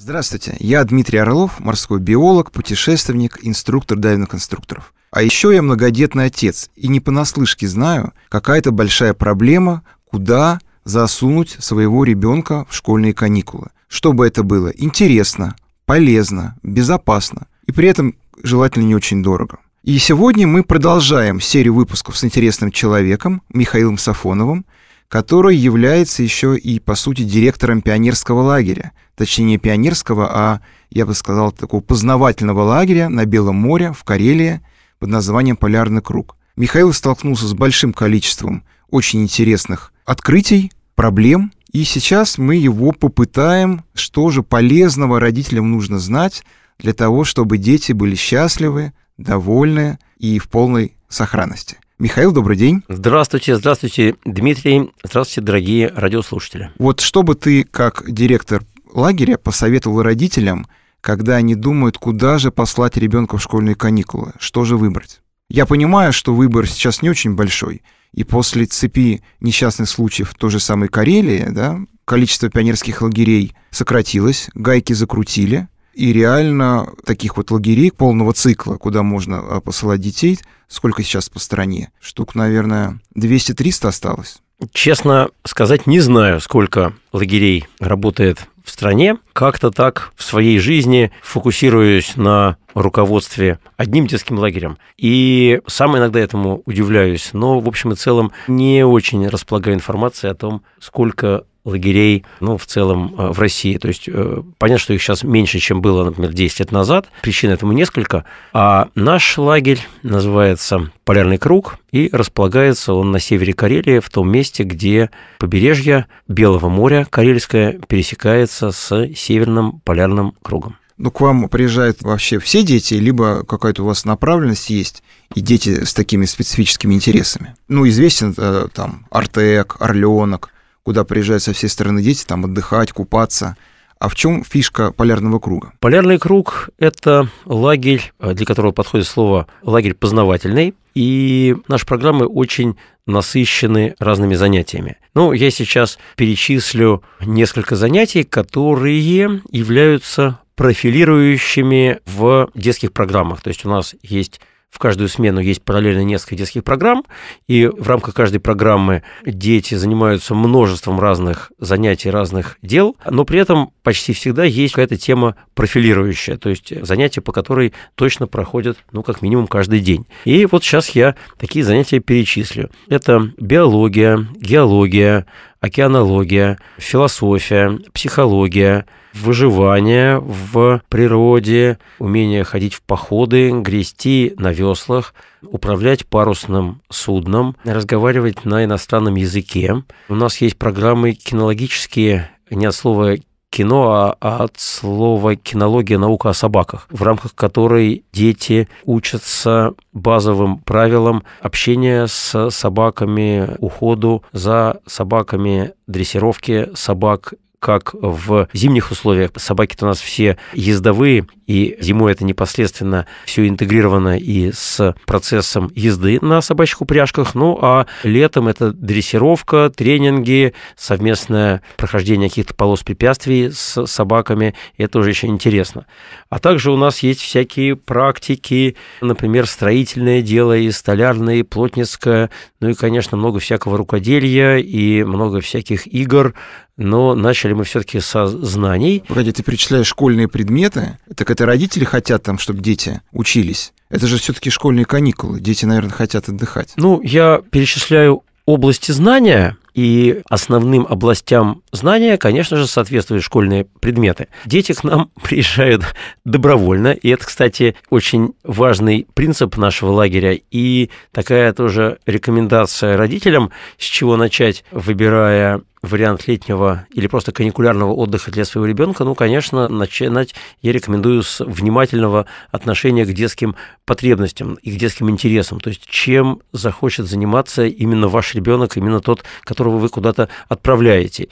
Здравствуйте, я Дмитрий Орлов, морской биолог, путешественник, инструктор дайвинг конструкторов. А еще я многодетный отец и не понаслышке знаю, какая это большая проблема, куда засунуть своего ребенка в школьные каникулы. Чтобы это было интересно, полезно, безопасно и при этом желательно не очень дорого. И сегодня мы продолжаем серию выпусков с интересным человеком Михаилом Сафоновым, который является еще и, по сути, директором пионерского лагеря. Точнее, не пионерского, а, я бы сказал, такого познавательного лагеря на Белом море, в Карелии, под названием «Полярный круг». Михаил столкнулся с большим количеством очень интересных открытий, проблем, и сейчас мы его попытаем, что же полезного родителям нужно знать для того, чтобы дети были счастливы, довольны и в полной сохранности. Михаил, добрый день. Здравствуйте, здравствуйте, Дмитрий, здравствуйте, дорогие радиослушатели. Вот что бы ты, как директор лагеря, посоветовал родителям, когда они думают, куда же послать ребенка в школьные каникулы, что же выбрать? Я понимаю, что выбор сейчас не очень большой, и после цепи несчастных случаев той же самой Карелии, да, количество пионерских лагерей сократилось, гайки закрутили, и реально таких вот лагерей полного цикла, куда можно а, посылать детей, сколько сейчас по стране? Штук, наверное, 200-300 осталось. Честно сказать, не знаю, сколько лагерей работает в стране. Как-то так в своей жизни фокусируюсь на руководстве одним детским лагерем. И сам иногда этому удивляюсь, но, в общем и целом, не очень располагаю информацией о том, сколько лагерей, ну, в целом э, в России. То есть э, понятно, что их сейчас меньше, чем было, например, 10 лет назад. Причин этому несколько. А наш лагерь называется «Полярный круг», и располагается он на севере Карелии, в том месте, где побережье Белого моря Карельское пересекается с северным полярным кругом. Ну, к вам приезжают вообще все дети, либо какая-то у вас направленность есть, и дети с такими специфическими интересами. Ну, известен э, там Артек, Орленок, куда приезжают со всей страны дети, там отдыхать, купаться. А в чем фишка полярного круга? Полярный круг – это лагерь, э, для которого подходит слово «лагерь познавательный». И наши программы очень насыщены разными занятиями. Ну, я сейчас перечислю несколько занятий, которые являются профилирующими в детских программах. То есть у нас есть в каждую смену есть параллельно несколько детских программ, и в рамках каждой программы дети занимаются множеством разных занятий, разных дел, но при этом почти всегда есть какая-то тема профилирующая, то есть занятия, по которой точно проходят, ну, как минимум, каждый день. И вот сейчас я такие занятия перечислю. Это биология, геология, океанология, философия, психология, выживание в природе, умение ходить в походы, грести на веслах, управлять парусным судном, разговаривать на иностранном языке. У нас есть программы кинологические, не от слова кино, а, а от слова кинология наука о собаках, в рамках которой дети учатся базовым правилам общения с собаками, уходу за собаками, дрессировки собак как в зимних условиях. Собаки-то у нас все ездовые, и зимой это непосредственно все интегрировано и с процессом езды на собачьих упряжках. Ну а летом это дрессировка, тренинги, совместное прохождение каких-то полос препятствий с собаками. Это уже еще интересно. А также у нас есть всякие практики, например, строительное дело и столярное, и плотницкое, ну и, конечно, много всякого рукоделия и много всяких игр, но начали мы все-таки со знаний. Погоди, ты перечисляешь школьные предметы, так это родители хотят там, чтобы дети учились. Это же все-таки школьные каникулы, дети, наверное, хотят отдыхать. Ну, я перечисляю области знания, и основным областям знания, конечно же, соответствуют школьные предметы. Дети к нам приезжают добровольно, и это, кстати, очень важный принцип нашего лагеря и такая тоже рекомендация родителям, с чего начать, выбирая вариант летнего или просто каникулярного отдыха для своего ребенка, ну, конечно, начинать я рекомендую с внимательного отношения к детским потребностям и к детским интересам. То есть чем захочет заниматься именно ваш ребенок, именно тот, которого вы куда-то отправляете.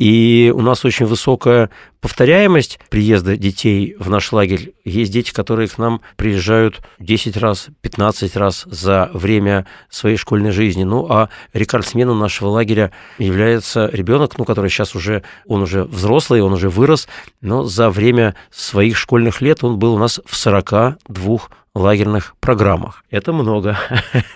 И у нас очень высокая повторяемость приезда детей в наш лагерь. Есть дети, которые к нам приезжают 10 раз, 15 раз за время своей школьной жизни. Ну, а рекордсменом нашего лагеря является ребенок, ну, который сейчас уже, он уже взрослый, он уже вырос, но за время своих школьных лет он был у нас в 42 лагерных программах. Это много.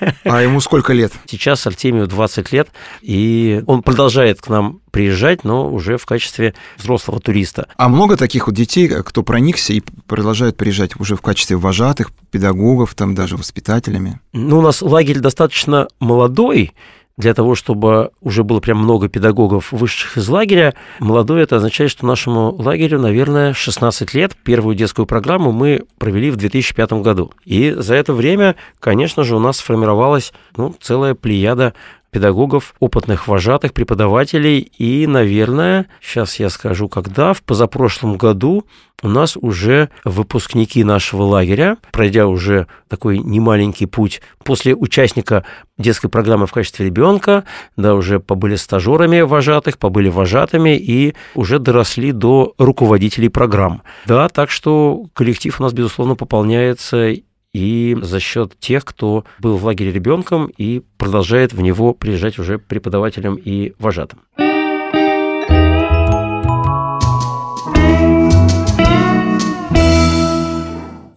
А ему сколько лет? Сейчас Артемию 20 лет, и он продолжает к нам приезжать, но уже в качестве взрослого туриста. А много таких вот детей, кто проникся и продолжает приезжать уже в качестве вожатых, педагогов, там даже воспитателями? Ну, у нас лагерь достаточно молодой, для того, чтобы уже было прям много педагогов, вышедших из лагеря. Молодой это означает, что нашему лагерю, наверное, 16 лет. Первую детскую программу мы провели в 2005 году. И за это время, конечно же, у нас сформировалась ну, целая плеяда педагогов, опытных вожатых, преподавателей. И, наверное, сейчас я скажу, когда, в позапрошлом году у нас уже выпускники нашего лагеря, пройдя уже такой немаленький путь после участника детской программы в качестве ребенка, да, уже побыли стажерами вожатых, побыли вожатыми и уже доросли до руководителей программ. Да, так что коллектив у нас, безусловно, пополняется и за счет тех, кто был в лагере ребенком и продолжает в него приезжать уже преподавателем и вожатым.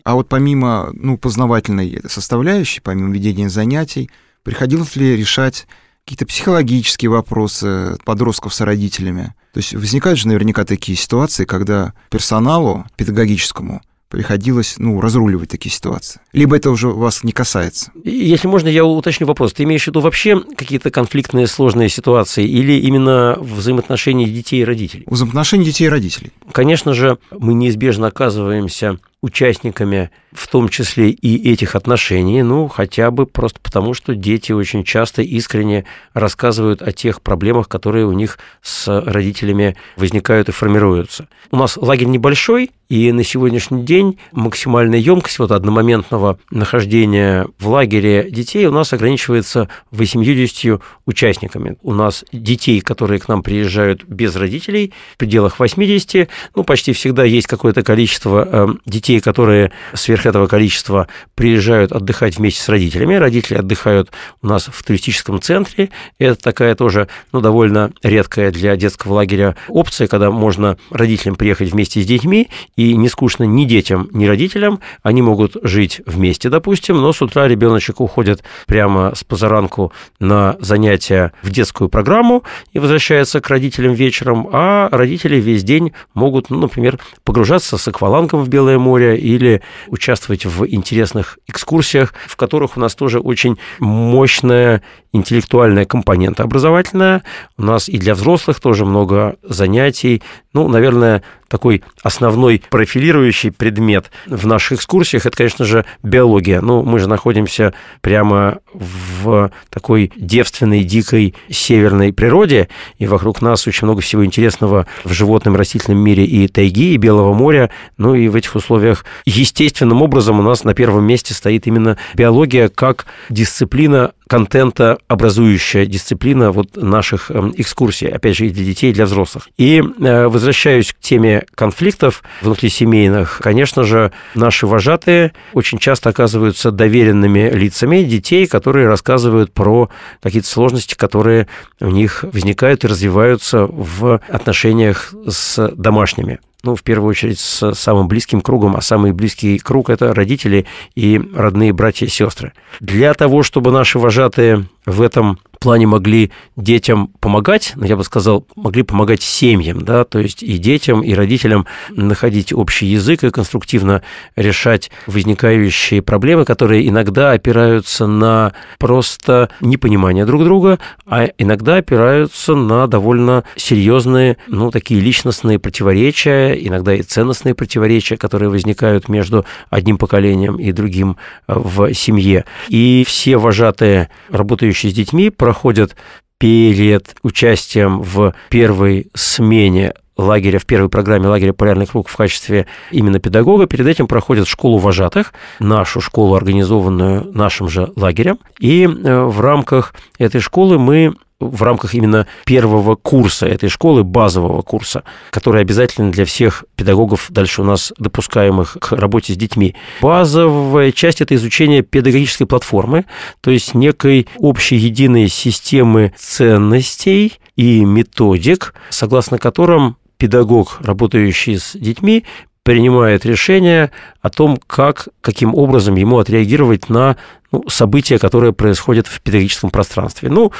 А вот помимо ну, познавательной составляющей, помимо ведения занятий, приходилось ли решать какие-то психологические вопросы подростков с родителями? То есть возникают же наверняка такие ситуации, когда персоналу педагогическому приходилось ну, разруливать такие ситуации? Либо это уже вас не касается? Если можно, я уточню вопрос. Ты имеешь в виду вообще какие-то конфликтные сложные ситуации или именно взаимоотношения детей и родителей? Взаимоотношения детей и родителей. Конечно же, мы неизбежно оказываемся участниками, в том числе и этих отношений, ну, хотя бы просто потому, что дети очень часто искренне рассказывают о тех проблемах, которые у них с родителями возникают и формируются. У нас лагерь небольшой, и на сегодняшний день максимальная емкость вот одномоментного нахождения в лагере детей у нас ограничивается 80 участниками. У нас детей, которые к нам приезжают без родителей, в пределах 80, ну, почти всегда есть какое-то количество э, детей, те, которые сверх этого количества приезжают отдыхать вместе с родителями. Родители отдыхают у нас в туристическом центре. Это такая тоже ну, довольно редкая для детского лагеря опция, когда можно родителям приехать вместе с детьми, и не скучно ни детям, ни родителям. Они могут жить вместе, допустим, но с утра ребеночек уходит прямо с позаранку на занятия в детскую программу и возвращается к родителям вечером, а родители весь день могут, ну, например, погружаться с аквалангом в Белое море, моря или участвовать в интересных экскурсиях, в которых у нас тоже очень мощная интеллектуальная компонента образовательная. У нас и для взрослых тоже много занятий. Ну, наверное, такой основной профилирующий предмет в наших экскурсиях – это, конечно же, биология. Ну, мы же находимся прямо в такой девственной, дикой северной природе, и вокруг нас очень много всего интересного в животном и растительном мире и тайги, и Белого моря. Ну, и в этих условиях естественным образом у нас на первом месте стоит именно биология как дисциплина контента образующая дисциплина вот наших эм, экскурсий, опять же, и для детей, и для взрослых. И э, возвращаюсь к теме конфликтов внутрисемейных. Конечно же, наши вожатые очень часто оказываются доверенными лицами детей, которые рассказывают про какие-то сложности, которые у них возникают и развиваются в отношениях с домашними ну, в первую очередь, с самым близким кругом, а самый близкий круг – это родители и родные братья и сестры. Для того, чтобы наши вожатые в этом плане могли детям помогать, но ну, я бы сказал, могли помогать семьям, да, то есть и детям, и родителям находить общий язык и конструктивно решать возникающие проблемы, которые иногда опираются на просто непонимание друг друга, а иногда опираются на довольно серьезные, ну, такие личностные противоречия, иногда и ценностные противоречия, которые возникают между одним поколением и другим э, в семье. И все вожатые, работающие с детьми, проходят перед участием в первой смене лагеря, в первой программе лагеря полярных рук в качестве именно педагога. Перед этим проходят школу вожатых, нашу школу, организованную нашим же лагерем. И э, в рамках этой школы мы в рамках именно первого курса этой школы, базового курса, который обязательно для всех педагогов дальше у нас допускаемых к работе с детьми. Базовая часть – это изучение педагогической платформы, то есть некой общей единой системы ценностей и методик, согласно которым педагог, работающий с детьми, принимает решение о том, как, каким образом ему отреагировать на ну, события, которые происходят в педагогическом пространстве. Ну,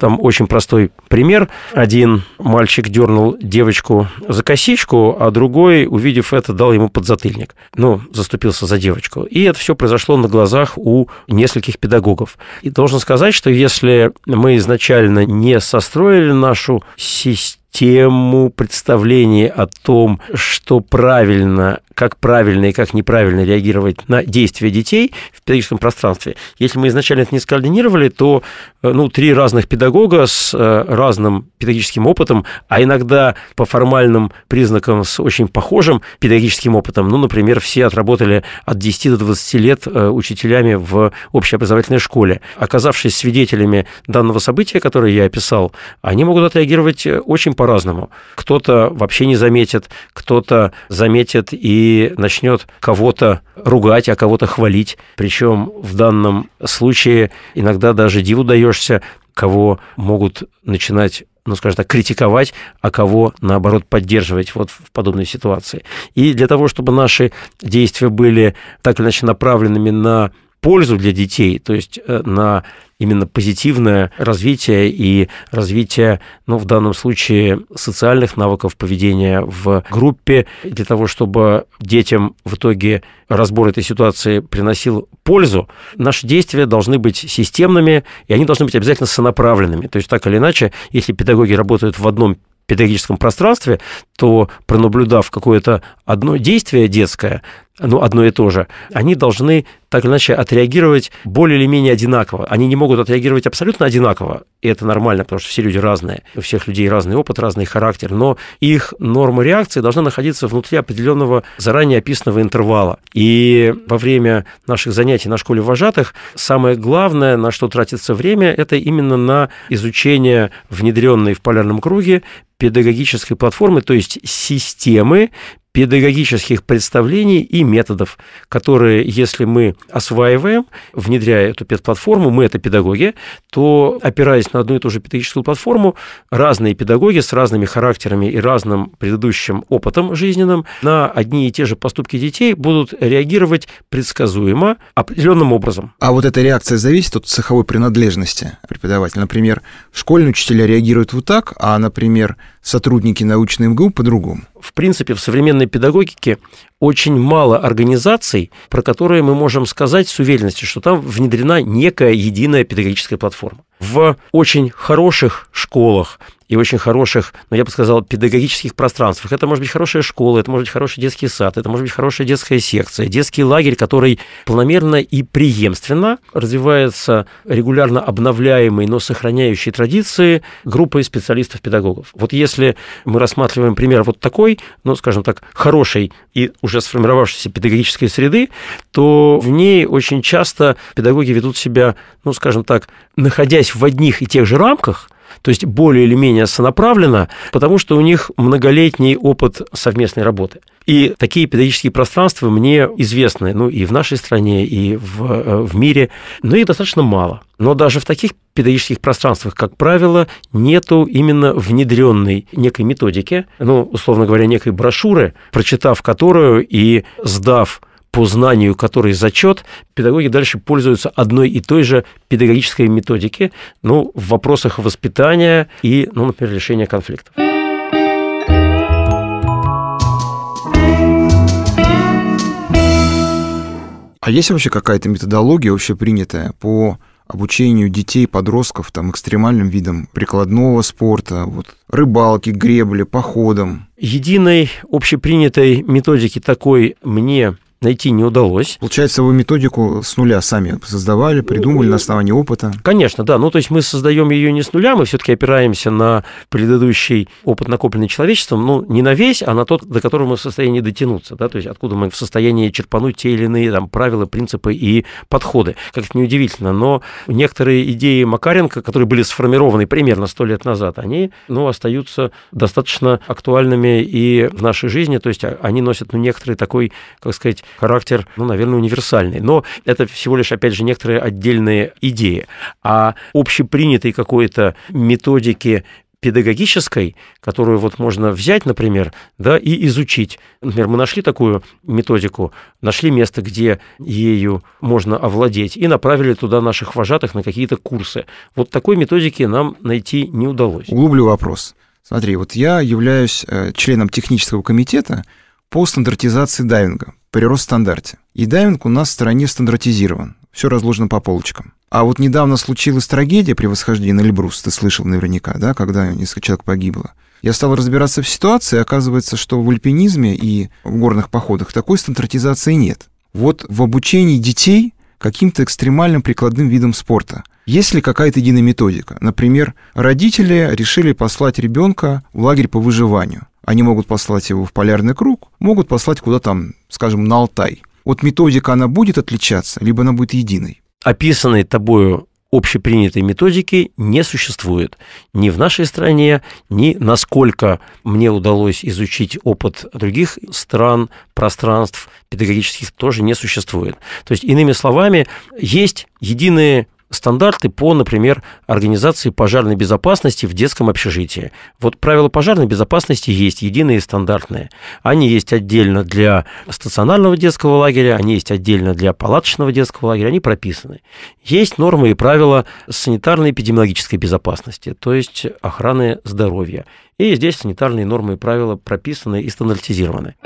там очень простой пример. Один мальчик дернул девочку за косичку, а другой, увидев это, дал ему подзатыльник. Ну, заступился за девочку. И это все произошло на глазах у нескольких педагогов. И должен сказать, что если мы изначально не состроили нашу систему, тему представления о том, что правильно, как правильно и как неправильно реагировать на действия детей в педагогическом пространстве. Если мы изначально это не скоординировали, то э, ну, три разных педагога с э, разным педагогическим опытом, а иногда по формальным признакам с очень похожим педагогическим опытом, ну, например, все отработали от 10 до 20 лет э, учителями в общеобразовательной школе. Оказавшись свидетелями данного события, которое я описал, они могут отреагировать очень по-разному. Кто-то вообще не заметит, кто-то заметит и начнет кого-то ругать, а кого-то хвалить. Причем в данном случае иногда даже диву даешься, кого могут начинать ну, скажем так, критиковать, а кого, наоборот, поддерживать вот в подобной ситуации. И для того, чтобы наши действия были так или иначе направленными на пользу для детей, то есть э, на именно позитивное развитие и развитие, ну, в данном случае, социальных навыков поведения в группе, для того, чтобы детям в итоге разбор этой ситуации приносил пользу, наши действия должны быть системными, и они должны быть обязательно сонаправленными. То есть, так или иначе, если педагоги работают в одном педагогическом пространстве, то пронаблюдав какое-то одно действие детское, ну, одно и то же, они должны так или иначе отреагировать более или менее одинаково. Они не могут отреагировать абсолютно одинаково, и это нормально, потому что все люди разные, у всех людей разный опыт, разный характер, но их норма реакции должна находиться внутри определенного заранее описанного интервала. И во время наших занятий на школе вожатых самое главное, на что тратится время, это именно на изучение внедренной в полярном круге педагогической платформы, то есть системы педагогических представлений и методов, которые, если мы осваиваем, внедряя эту педплатформу, мы это педагоги, то, опираясь на одну и ту же педагогическую платформу, разные педагоги с разными характерами и разным предыдущим опытом жизненным на одни и те же поступки детей будут реагировать предсказуемо определенным образом. А вот эта реакция зависит от цеховой принадлежности преподавателя. Например, школьные учителя реагируют вот так, а, например, сотрудники научной МГУ по-другому в принципе, в современной педагогике очень мало организаций, про которые мы можем сказать с уверенностью, что там внедрена некая единая педагогическая платформа. В очень хороших школах, и очень хороших, ну, я бы сказал, педагогических пространствах. Это может быть хорошая школа, это может быть хороший детский сад, это может быть хорошая детская секция, детский лагерь, который планомерно и преемственно развивается регулярно обновляемый, но сохраняющий традиции группой специалистов-педагогов. Вот если мы рассматриваем пример вот такой, ну, скажем так, хорошей и уже сформировавшейся педагогической среды, то в ней очень часто педагоги ведут себя, ну, скажем так, находясь в одних и тех же рамках, то есть более или менее сонаправленно, потому что у них многолетний опыт совместной работы. И такие педагогические пространства мне известны, ну, и в нашей стране, и в, э, в мире, но их достаточно мало. Но даже в таких педагогических пространствах, как правило, нету именно внедренной некой методики, ну, условно говоря, некой брошюры, прочитав которую и сдав по знанию которой зачет, педагоги дальше пользуются одной и той же педагогической методике ну, в вопросах воспитания и, ну, например, решения конфликтов. А есть вообще какая-то методология вообще принятая по обучению детей, подростков там, экстремальным видам прикладного спорта, вот, рыбалки, гребли, походам? Единой общепринятой методики такой мне найти не удалось. Получается, вы методику с нуля сами создавали, придумали на основании опыта? Конечно, да. Ну, то есть мы создаем ее не с нуля, мы все-таки опираемся на предыдущий опыт, накопленный человечеством, ну, не на весь, а на тот, до которого мы в состоянии дотянуться, да, то есть откуда мы в состоянии черпануть те или иные там правила, принципы и подходы. Как то неудивительно, но некоторые идеи Макаренко, которые были сформированы примерно сто лет назад, они, ну, остаются достаточно актуальными и в нашей жизни, то есть а, они носят, ну, некоторый такой, как сказать, характер, ну, наверное, универсальный. Но это всего лишь, опять же, некоторые отдельные идеи. А общепринятой какой-то методики педагогической, которую вот можно взять, например, да, и изучить. Например, мы нашли такую методику, нашли место, где ею можно овладеть, и направили туда наших вожатых на какие-то курсы. Вот такой методики нам найти не удалось. Углублю вопрос. Смотри, вот я являюсь э, членом технического комитета по стандартизации дайвинга, при Росстандарте. И дайвинг у нас в стране стандартизирован, все разложено по полочкам. А вот недавно случилась трагедия при восхождении на Эльбрус, ты слышал наверняка, да, когда несколько человек погибло. Я стал разбираться в ситуации, оказывается, что в альпинизме и в горных походах такой стандартизации нет. Вот в обучении детей каким-то экстремальным прикладным видом спорта – есть ли какая-то единая методика? Например, родители решили послать ребенка в лагерь по выживанию. Они могут послать его в полярный круг, могут послать куда там, скажем, на Алтай. Вот методика, она будет отличаться, либо она будет единой? Описанной тобою общепринятой методики не существует ни в нашей стране, ни насколько мне удалось изучить опыт других стран, пространств педагогических тоже не существует. То есть, иными словами, есть единые стандарты по, например, организации пожарной безопасности в детском общежитии. Вот правила пожарной безопасности есть, единые и стандартные. Они есть отдельно для стационарного детского лагеря, они есть отдельно для палаточного детского лагеря, они прописаны. Есть нормы и правила санитарно-эпидемиологической безопасности, то есть охраны здоровья. И здесь санитарные нормы и правила прописаны и стандартизированы.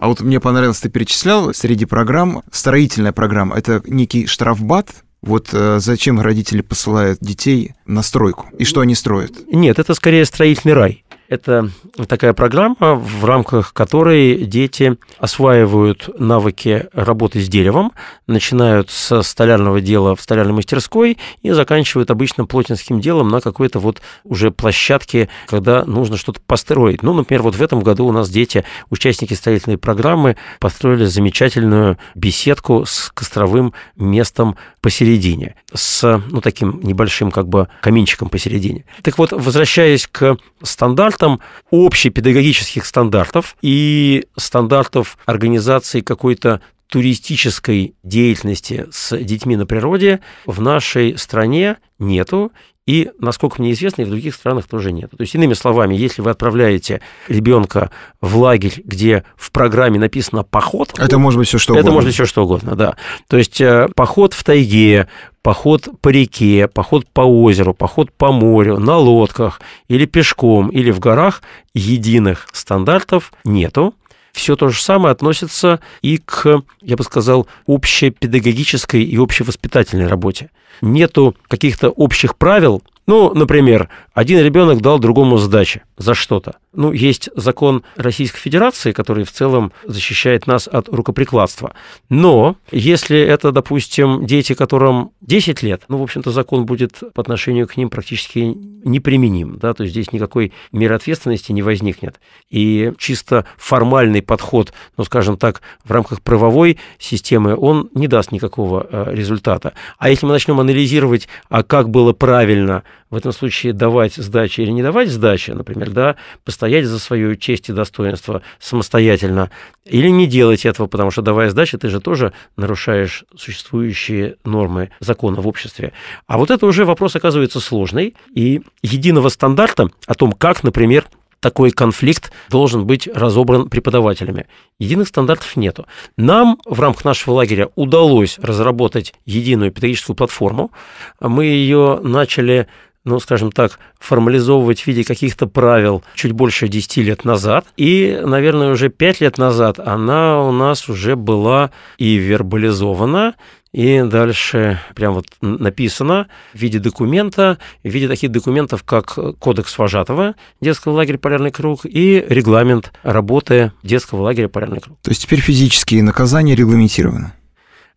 А вот мне понравилось, ты перечислял среди программ строительная программа. Это некий штрафбат, вот э, зачем родители посылают детей на стройку? И что они строят? Нет, это скорее строительный рай. Это такая программа, в рамках которой дети осваивают навыки работы с деревом, начинают со столярного дела в столярной мастерской и заканчивают обычно плотинским делом на какой-то вот уже площадке, когда нужно что-то построить. Ну, например, вот в этом году у нас дети, участники строительной программы, построили замечательную беседку с костровым местом посередине, с, ну, таким небольшим как бы каминчиком посередине. Так вот, возвращаясь к стандарту, стандартам общепедагогических стандартов и стандартов организации какой-то туристической деятельности с детьми на природе в нашей стране нету, и, насколько мне известно, и в других странах тоже нет. То есть, иными словами, если вы отправляете ребенка в лагерь, где в программе написано поход... Это может быть все что угодно. Это может быть все что угодно, да. То есть, э, поход в тайге, поход по реке, поход по озеру, поход по морю, на лодках или пешком, или в горах, единых стандартов нету. Все то же самое относится и к, я бы сказал, общей педагогической и общевоспитательной работе. Нету каких-то общих правил. Ну, например, один ребенок дал другому задачи за что-то. Ну, есть закон Российской Федерации, который в целом защищает нас от рукоприкладства. Но если это, допустим, дети, которым 10 лет, ну, в общем-то, закон будет по отношению к ним практически неприменим. Да? То есть здесь никакой меры ответственности не возникнет. И чисто формальный подход, ну, скажем так, в рамках правовой системы, он не даст никакого э, результата. А если мы начнем анализировать, а как было правильно в этом случае давать сдачи или не давать сдачи, например, да, постоять за свою честь и достоинство самостоятельно, или не делать этого, потому что давая сдачи, ты же тоже нарушаешь существующие нормы закона в обществе. А вот это уже вопрос оказывается сложный, и единого стандарта о том, как, например, такой конфликт должен быть разобран преподавателями. Единых стандартов нету. Нам в рамках нашего лагеря удалось разработать единую педагогическую платформу. Мы ее начали ну, скажем так, формализовывать в виде каких-то правил чуть больше 10 лет назад. И, наверное, уже 5 лет назад она у нас уже была и вербализована, и дальше прям вот написано в виде документа, в виде таких документов, как Кодекс Вожатого детского лагеря «Полярный круг» и регламент работы детского лагеря «Полярный круг». То есть теперь физические наказания регламентированы?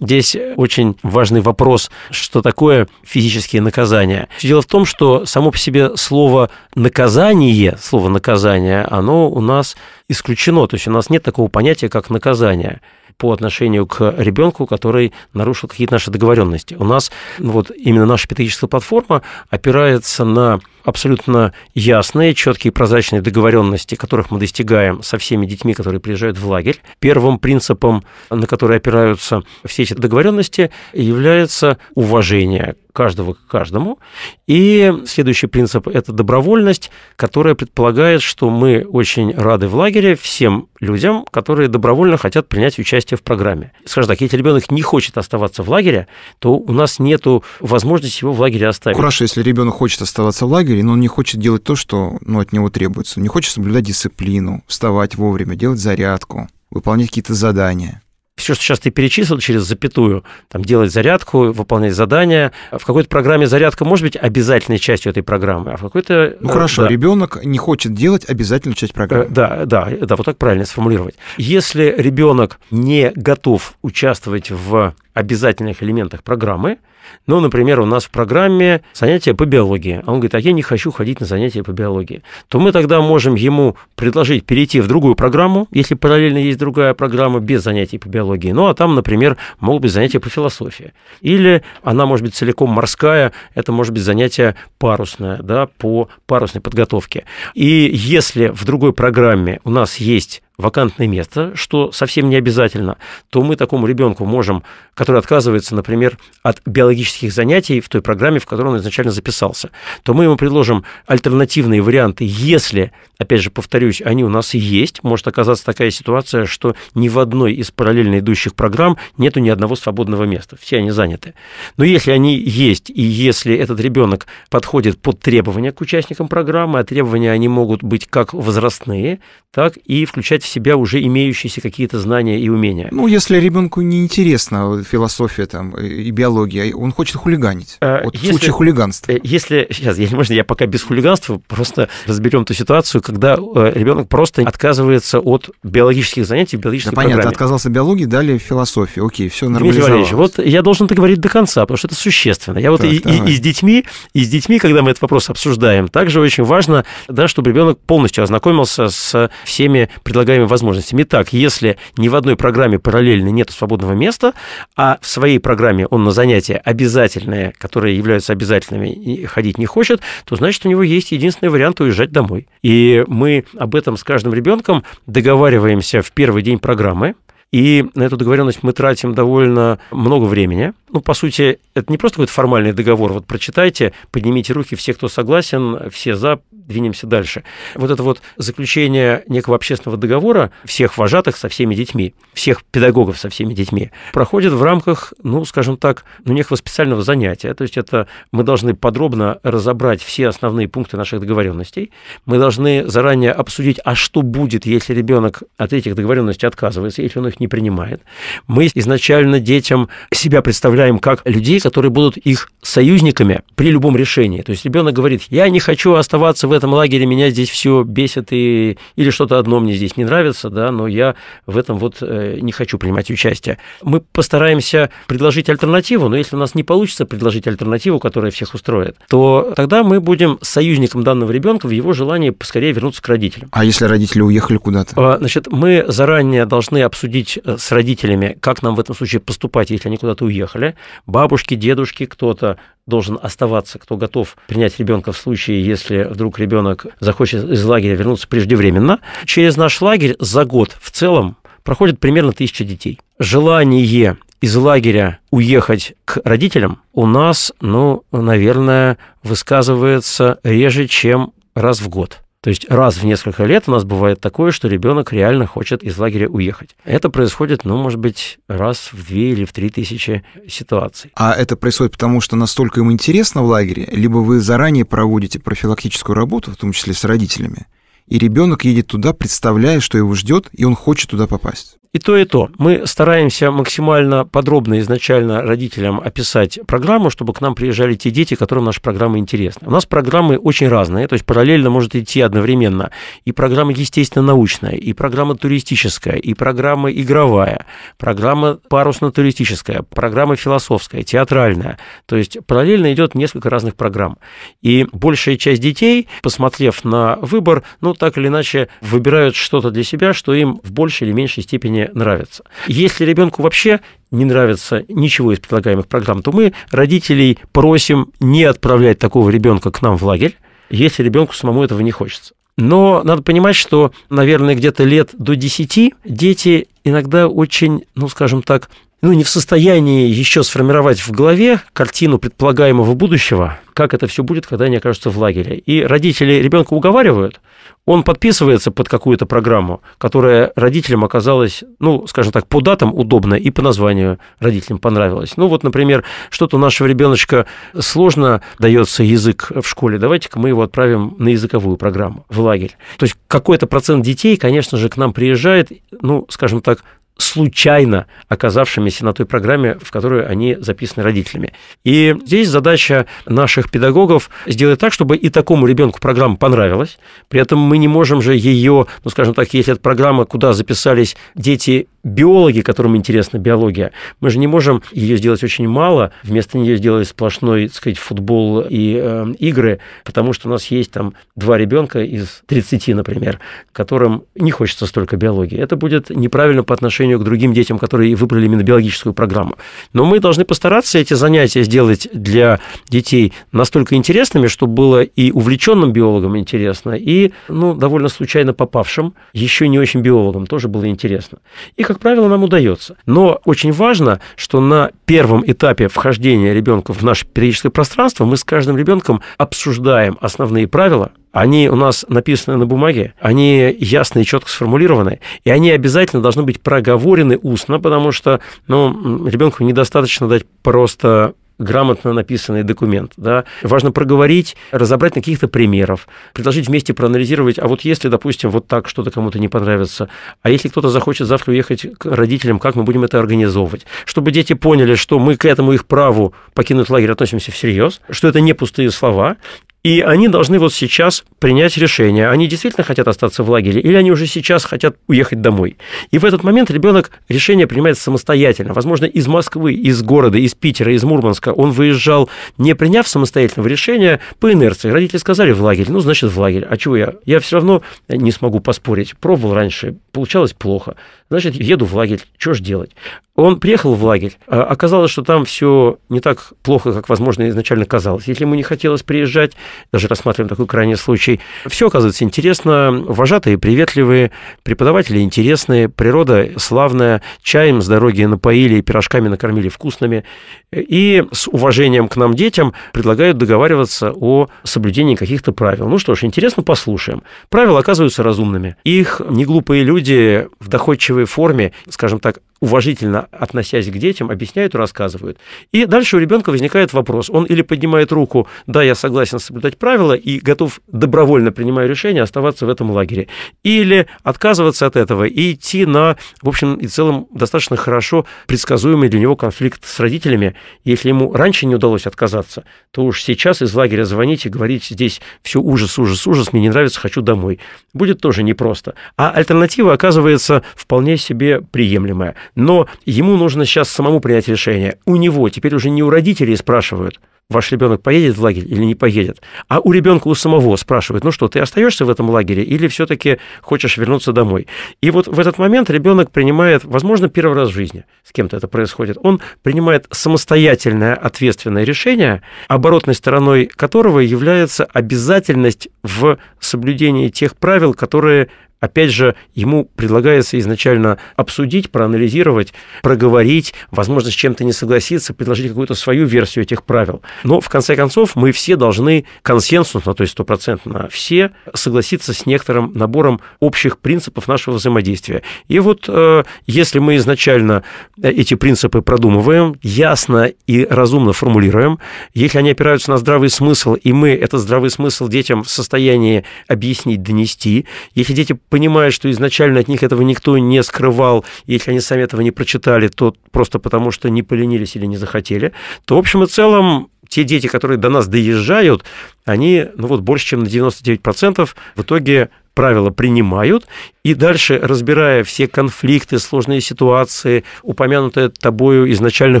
Здесь очень важный вопрос, что такое физические наказания. Дело в том, что само по себе слово «наказание», слово «наказание», оно у нас исключено, то есть у нас нет такого понятия, как «наказание» по отношению к ребенку, который нарушил какие-то наши договоренности. У нас ну вот именно наша педагогическая платформа опирается на абсолютно ясные, четкие прозрачные договоренности, которых мы достигаем со всеми детьми, которые приезжают в лагерь. Первым принципом, на который опираются все эти договоренности, является уважение каждого к каждому. И следующий принцип – это добровольность, которая предполагает, что мы очень рады в лагере всем людям, которые добровольно хотят принять участие в программе. Скажем так, если ребенок не хочет оставаться в лагере, то у нас нет возможности его в лагере оставить. Хорошо, если ребенок хочет оставаться в лагере, Игорь, но он не хочет делать то, что ну, от него требуется. Он не хочет соблюдать дисциплину, вставать вовремя, делать зарядку, выполнять какие-то задания все, что сейчас ты перечислил через запятую, там, делать зарядку, выполнять задания. А в какой-то программе зарядка может быть обязательной частью этой программы, а в какой-то... Э, ну хорошо, да. ребенок не хочет делать обязательную часть программы. Э, да, да, да, вот так правильно сформулировать. Если ребенок не готов участвовать в обязательных элементах программы. Ну, например, у нас в программе занятия по биологии, а он говорит, а я не хочу ходить на занятия по биологии, то мы тогда можем ему предложить перейти в другую программу, если параллельно есть другая программа без занятий по биологии. Ну, а там, например, могут быть занятия по философии. Или она может быть целиком морская, это может быть занятие парусное, да, по парусной подготовке. И если в другой программе у нас есть вакантное место, что совсем не обязательно, то мы такому ребенку можем, который отказывается, например, от биологических занятий в той программе, в которой он изначально записался, то мы ему предложим альтернативные варианты, если, опять же, повторюсь, они у нас и есть. Может оказаться такая ситуация, что ни в одной из параллельно идущих программ нету ни одного свободного места, все они заняты. Но если они есть, и если этот ребенок подходит под требования к участникам программы, а требования они могут быть как возрастные, так и включать в себя уже имеющиеся какие-то знания и умения. Ну, если ребенку не интересна философия там, и биология, он хочет хулиганить. А, вот если, в случае хулиганства. Э, если, сейчас, если можно, я пока без хулиганства просто разберем ту ситуацию, когда э, ребенок просто отказывается от биологических занятий в биологической да, программе. понятно, отказался биологии, дали философии. Окей, все нормализовалось. вот я должен договорить до конца, потому что это существенно. Я вот так, и, и, и с детьми, и с детьми, когда мы этот вопрос обсуждаем, также очень важно, да, чтобы ребенок полностью ознакомился с всеми предлагаемыми предлагаемыми возможностями. Итак, если ни в одной программе параллельно нет свободного места, а в своей программе он на занятия обязательные, которые являются обязательными, ходить не хочет, то значит у него есть единственный вариант уезжать домой. И мы об этом с каждым ребенком договариваемся в первый день программы, и на эту договоренность мы тратим довольно много времени. Ну, по сути, это не просто какой-то формальный договор. Вот прочитайте, поднимите руки, все, кто согласен, все за, двинемся дальше. Вот это вот заключение некого общественного договора всех вожатых со всеми детьми, всех педагогов со всеми детьми, проходит в рамках, ну, скажем так, ну, некого специального занятия. То есть это мы должны подробно разобрать все основные пункты наших договоренностей. Мы должны заранее обсудить, а что будет, если ребенок от этих договоренностей отказывается, если он их не принимает. Мы изначально детям себя представляем как людей, которые будут их союзниками при любом решении. То есть ребенок говорит, я не хочу оставаться в этом лагере меня здесь все бесит, и, или что-то одно мне здесь не нравится, да, но я в этом вот э, не хочу принимать участие. Мы постараемся предложить альтернативу, но если у нас не получится предложить альтернативу, которая всех устроит, то тогда мы будем союзником данного ребенка в его желании поскорее вернуться к родителям. А если родители уехали куда-то? А, значит, мы заранее должны обсудить э, с родителями, как нам в этом случае поступать, если они куда-то уехали. Бабушки, дедушки, кто-то, должен оставаться, кто готов принять ребенка в случае, если вдруг ребенок захочет из лагеря вернуться преждевременно. Через наш лагерь за год в целом проходит примерно тысяча детей. Желание из лагеря уехать к родителям у нас, ну, наверное, высказывается реже, чем раз в год. То есть раз в несколько лет у нас бывает такое, что ребенок реально хочет из лагеря уехать. Это происходит, ну, может быть, раз в две или в три тысячи ситуаций. А это происходит потому, что настолько им интересно в лагере, либо вы заранее проводите профилактическую работу, в том числе с родителями? и ребенок едет туда, представляя, что его ждет, и он хочет туда попасть. И то, и то. Мы стараемся максимально подробно изначально родителям описать программу, чтобы к нам приезжали те дети, которым наша программа интересна. У нас программы очень разные, то есть параллельно может идти одновременно. И программа, естественно, научная, и программа туристическая, и программа игровая, программа парусно-туристическая, программа философская, театральная. То есть параллельно идет несколько разных программ. И большая часть детей, посмотрев на выбор, ну, так или иначе, выбирают что-то для себя, что им в большей или меньшей степени нравится. Если ребенку вообще не нравится ничего из предлагаемых программ, то мы родителей просим не отправлять такого ребенка к нам в лагерь, если ребенку самому этого не хочется. Но надо понимать, что, наверное, где-то лет до 10 дети иногда очень, ну, скажем так, ну, не в состоянии еще сформировать в голове картину предполагаемого будущего, как это все будет, когда они окажутся в лагере. И родители ребенка уговаривают, он подписывается под какую-то программу, которая родителям оказалась, ну, скажем так, по датам удобна и по названию родителям понравилась. Ну, вот, например, что-то у нашего ребеночка сложно дается язык в школе, давайте-ка мы его отправим на языковую программу в лагерь. То есть какой-то процент детей, конечно же, к нам приезжает, ну, скажем так, случайно оказавшимися на той программе, в которую они записаны родителями. И здесь задача наших педагогов сделать так, чтобы и такому ребенку программа понравилась. При этом мы не можем же ее, ну, скажем так, если это программа, куда записались дети биологи, которым интересна биология, мы же не можем ее сделать очень мало, вместо нее сделать сплошной, так сказать, футбол и э, игры, потому что у нас есть там два ребенка из 30, например, которым не хочется столько биологии. Это будет неправильно по отношению к другим детям, которые выбрали именно биологическую программу. Но мы должны постараться эти занятия сделать для детей настолько интересными, чтобы было и увлеченным биологам интересно, и, ну, довольно случайно попавшим, еще не очень биологам тоже было интересно. И как как правило, нам удается. Но очень важно, что на первом этапе вхождения ребенка в наше периодическое пространство мы с каждым ребенком обсуждаем основные правила, они у нас написаны на бумаге, они ясно и четко сформулированы, и они обязательно должны быть проговорены устно, потому что ну, ребенку недостаточно дать просто грамотно написанный документ. Да? Важно проговорить, разобрать на каких-то примеров, предложить вместе проанализировать, а вот если, допустим, вот так что-то кому-то не понравится, а если кто-то захочет завтра уехать к родителям, как мы будем это организовывать, чтобы дети поняли, что мы к этому их праву покинуть лагерь относимся всерьез, что это не пустые слова, и они должны вот сейчас принять решение, они действительно хотят остаться в лагере или они уже сейчас хотят уехать домой. И в этот момент ребенок решение принимает самостоятельно. Возможно, из Москвы, из города, из Питера, из Мурманска он выезжал, не приняв самостоятельного решения по инерции. Родители сказали в лагерь, ну, значит, в лагерь. А чего я? Я все равно не смогу поспорить. Пробовал раньше, получалось плохо. Значит, еду в лагерь, что же делать? Он приехал в лагерь. А оказалось, что там все не так плохо, как, возможно, изначально казалось. Если ему не хотелось приезжать, даже рассматриваем такой крайний случай, все оказывается интересно. Вожатые приветливые, преподаватели интересные, природа славная, чаем с дороги напоили, пирожками накормили вкусными. И с уважением к нам, детям, предлагают договариваться о соблюдении каких-то правил. Ну что ж, интересно, послушаем. Правила оказываются разумными. Их неглупые люди в доходчивой форме, скажем так, уважительно относясь к детям, объясняют и рассказывают. И дальше у ребенка возникает вопрос. Он или поднимает руку, да, я согласен соблюдать правила и готов добровольно принимая решение оставаться в этом лагере. Или отказываться от этого и идти на, в общем и целом, достаточно хорошо предсказуемый для него конфликт с родителями. Если ему раньше не удалось отказаться, то уж сейчас из лагеря звонить и говорить здесь все ужас, ужас, ужас, мне не нравится, хочу домой. Будет тоже непросто. А альтернатива оказывается вполне себе приемлемая но ему нужно сейчас самому принять решение. У него теперь уже не у родителей спрашивают, ваш ребенок поедет в лагерь или не поедет, а у ребенка у самого спрашивают, ну что, ты остаешься в этом лагере или все-таки хочешь вернуться домой? И вот в этот момент ребенок принимает, возможно, первый раз в жизни с кем-то это происходит, он принимает самостоятельное ответственное решение, оборотной стороной которого является обязательность в соблюдении тех правил, которые Опять же, ему предлагается изначально обсудить, проанализировать, проговорить, возможно, с чем-то не согласиться, предложить какую-то свою версию этих правил. Но, в конце концов, мы все должны консенсусно, то есть стопроцентно все, согласиться с некоторым набором общих принципов нашего взаимодействия. И вот э, если мы изначально эти принципы продумываем, ясно и разумно формулируем, если они опираются на здравый смысл, и мы этот здравый смысл детям в состоянии объяснить, донести, если дети понимая, что изначально от них этого никто не скрывал, и если они сами этого не прочитали, то просто потому, что не поленились или не захотели, то, в общем и целом, те дети, которые до нас доезжают, они, ну вот, больше, чем на 99% в итоге правила принимают и дальше, разбирая все конфликты, сложные ситуации, упомянутое тобою изначально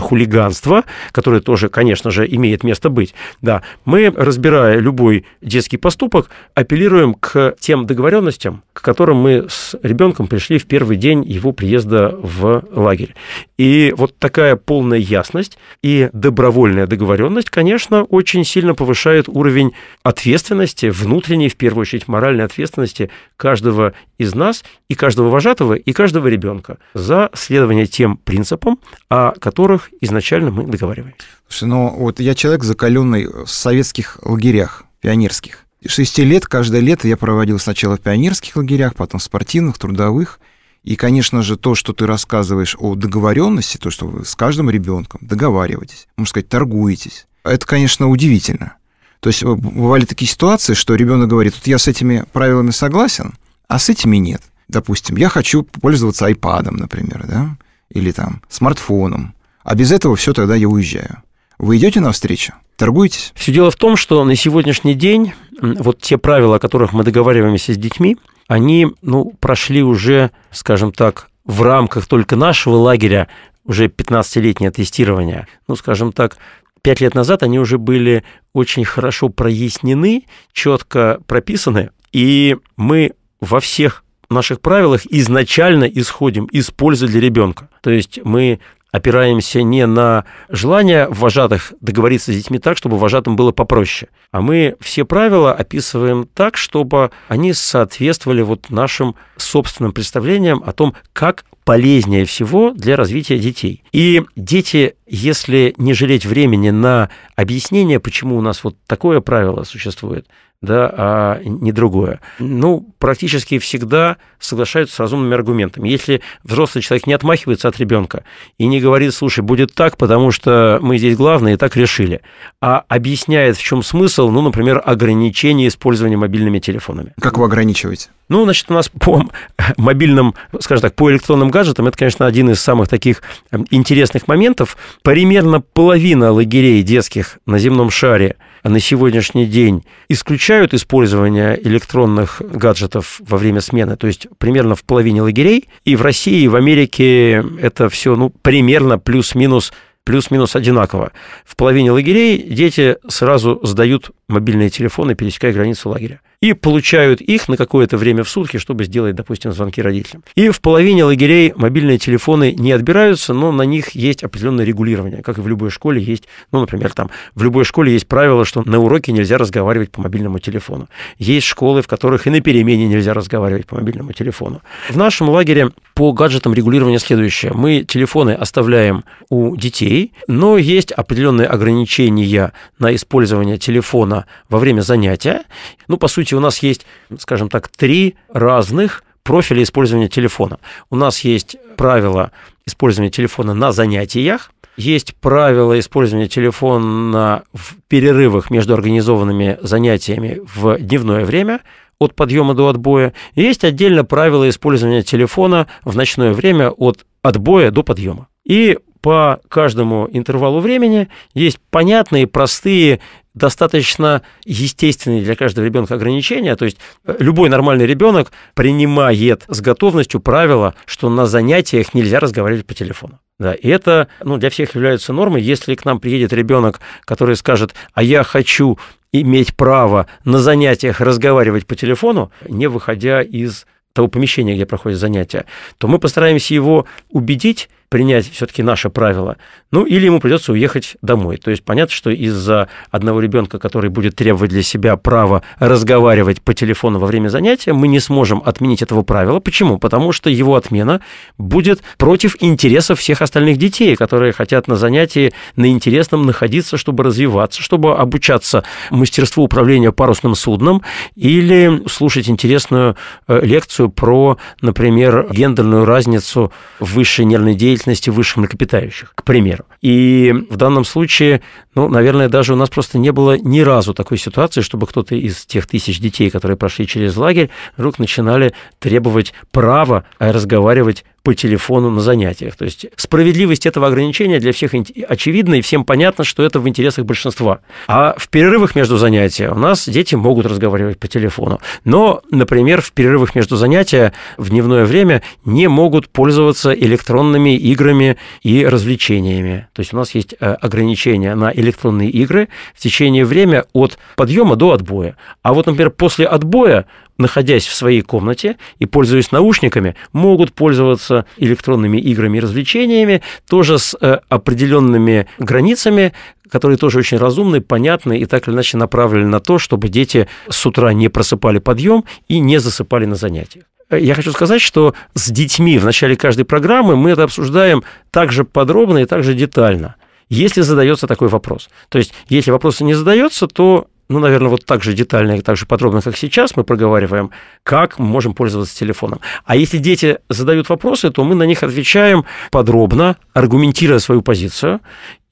хулиганство, которое тоже, конечно же, имеет место быть, да, мы, разбирая любой детский поступок, апеллируем к тем договоренностям, к которым мы с ребенком пришли в первый день его приезда в лагерь. И вот такая полная ясность и добровольная договоренность, конечно, очень сильно повышает уровень ответственности, внутренней, в первую очередь, моральной ответственности каждого из нас, нас и каждого вожатого, и каждого ребенка за следование тем принципам, о которых изначально мы договаривались. Слушай, ну вот я человек, закаленный в советских лагерях пионерских. Шести лет, каждое лето я проводил сначала в пионерских лагерях, потом в спортивных, трудовых. И, конечно же, то, что ты рассказываешь о договоренности, то, что вы с каждым ребенком договариваетесь, можно сказать, торгуетесь, это, конечно, удивительно. То есть э, бывали такие ситуации, что ребенок говорит, вот я с этими правилами согласен, а с этими нет. Допустим, я хочу пользоваться айпадом, например, да, или там смартфоном, а без этого все тогда я уезжаю. Вы идете на встречу? Торгуетесь? Все дело в том, что на сегодняшний день вот те правила, о которых мы договариваемся с детьми, они, ну, прошли уже, скажем так, в рамках только нашего лагеря уже 15-летнее тестирование. Ну, скажем так, пять лет назад они уже были очень хорошо прояснены, четко прописаны, и мы во всех наших правилах изначально исходим из пользы для ребенка. То есть мы опираемся не на желание вожатых договориться с детьми так, чтобы вожатым было попроще, а мы все правила описываем так, чтобы они соответствовали вот нашим собственным представлениям о том, как полезнее всего для развития детей. И дети, если не жалеть времени на объяснение, почему у нас вот такое правило существует, да, а не другое. Ну, практически всегда соглашаются с разумными аргументами. Если взрослый человек не отмахивается от ребенка и не говорит, слушай, будет так, потому что мы здесь главные и так решили, а объясняет, в чем смысл, ну, например, ограничение использования мобильными телефонами. Как вы ограничиваете? Ну, значит, у нас по мобильным, скажем так, по электронным гаджетам, это, конечно, один из самых таких эм, интересных моментов. Примерно половина лагерей детских на земном шаре на сегодняшний день исключает запрещают использование электронных гаджетов во время смены, то есть примерно в половине лагерей. И в России, и в Америке это все ну, примерно плюс-минус плюс-минус одинаково. В половине лагерей дети сразу сдают мобильные телефоны, пересекая границу лагеря и получают их на какое-то время в сутки, чтобы сделать, допустим, звонки родителям. И в половине лагерей мобильные телефоны не отбираются, но на них есть определенное регулирование, как и в любой школе есть, ну, например, там, в любой школе есть правило, что на уроке нельзя разговаривать по мобильному телефону. Есть школы, в которых и на перемене нельзя разговаривать по мобильному телефону. В нашем лагере по гаджетам регулирование следующее. Мы телефоны оставляем у детей, но есть определенные ограничения на использование телефона во время занятия. Ну, по сути, у нас есть, скажем так, три разных профиля использования телефона. У нас есть правила использования телефона на занятиях, есть правила использования телефона в перерывах между организованными занятиями в дневное время от подъема до отбоя. есть отдельно правила использования телефона в ночное время от отбоя до подъема. И по каждому интервалу времени есть понятные, простые достаточно естественные для каждого ребенка ограничения. То есть э, любой нормальный ребенок принимает с готовностью правило, что на занятиях нельзя разговаривать по телефону. Да, и это ну, для всех является нормой. Если к нам приедет ребенок, который скажет, а я хочу иметь право на занятиях разговаривать по телефону, не выходя из того помещения, где проходят занятия, то мы постараемся его убедить принять все-таки наше правило. Ну, или ему придется уехать домой. То есть понятно, что из-за одного ребенка, который будет требовать для себя право разговаривать по телефону во время занятия, мы не сможем отменить этого правила. Почему? Потому что его отмена будет против интересов всех остальных детей, которые хотят на занятии на интересном находиться, чтобы развиваться, чтобы обучаться мастерству управления парусным судном или слушать интересную э, лекцию про, например, гендерную разницу в высшей нервной деятельности деятельности высших млекопитающих, к примеру. И в данном случае, ну, наверное, даже у нас просто не было ни разу такой ситуации, чтобы кто-то из тех тысяч детей, которые прошли через лагерь, вдруг начинали требовать права а разговаривать по телефону на занятиях. То есть справедливость этого ограничения для всех очевидна, и всем понятно, что это в интересах большинства. А в перерывах между занятия у нас дети могут разговаривать по телефону. Но, например, в перерывах между занятия в дневное время не могут пользоваться электронными играми и развлечениями. То есть у нас есть э, ограничения на электронные игры в течение времени от подъема до отбоя. А вот, например, после отбоя находясь в своей комнате и пользуясь наушниками, могут пользоваться электронными играми и развлечениями, тоже с э, определенными границами, которые тоже очень разумны, понятны и так или иначе направлены на то, чтобы дети с утра не просыпали подъем и не засыпали на занятиях. Э, я хочу сказать, что с детьми в начале каждой программы мы это обсуждаем так же подробно и так же детально, если задается такой вопрос. То есть, если вопросы не задается, то ну, наверное, вот так же детально и так же подробно, как сейчас, мы проговариваем, как мы можем пользоваться телефоном. А если дети задают вопросы, то мы на них отвечаем подробно, аргументируя свою позицию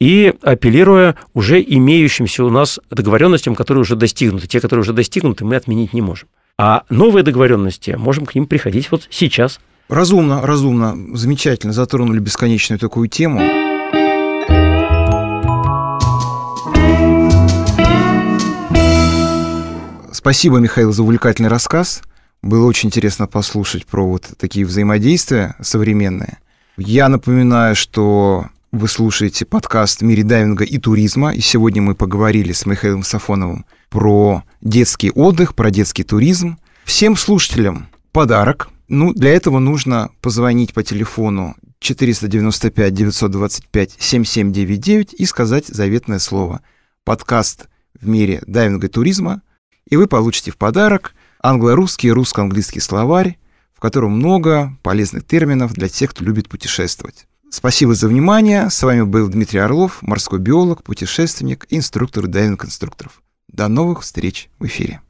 и апеллируя уже имеющимся у нас договоренностям, которые уже достигнуты. Те, которые уже достигнуты, мы отменить не можем. А новые договоренности можем к ним приходить вот сейчас. Разумно, разумно, замечательно затронули бесконечную такую тему. Спасибо, Михаил, за увлекательный рассказ. Было очень интересно послушать про вот такие взаимодействия современные. Я напоминаю, что вы слушаете подкаст в мире дайвинга и туризма», и сегодня мы поговорили с Михаилом Сафоновым про детский отдых, про детский туризм. Всем слушателям подарок. Ну, для этого нужно позвонить по телефону 495-925-7799 и сказать заветное слово. Подкаст в мире дайвинга и туризма – и вы получите в подарок англо-русский и русско-английский словарь, в котором много полезных терминов для тех, кто любит путешествовать. Спасибо за внимание. С вами был Дмитрий Орлов, морской биолог, путешественник, инструктор дайвинг-инструкторов. До новых встреч в эфире.